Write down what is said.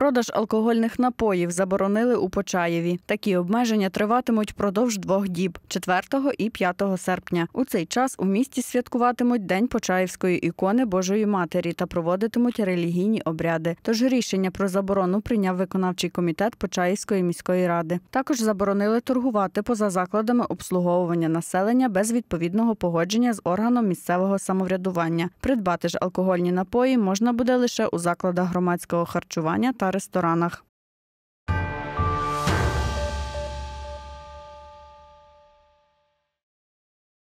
Продаж алкогольних напоїв заборонили у Почаєві. Такі обмеження триватимуть впродовж двох діб 4 і 5 серпня. У цей час у місті святкуватимуть День Почаївської ікони Божої Матері та проводитимуть релігійні обряди. Тож рішення про заборону прийняв виконавчий комітет Почаївської міської ради. Також заборонили торгувати поза закладами обслуговування населення без відповідного погодження з органом місцевого самоврядування. Придбати ж алкогольні напої можна буде лише у закладах громадського харчування та ресторанах.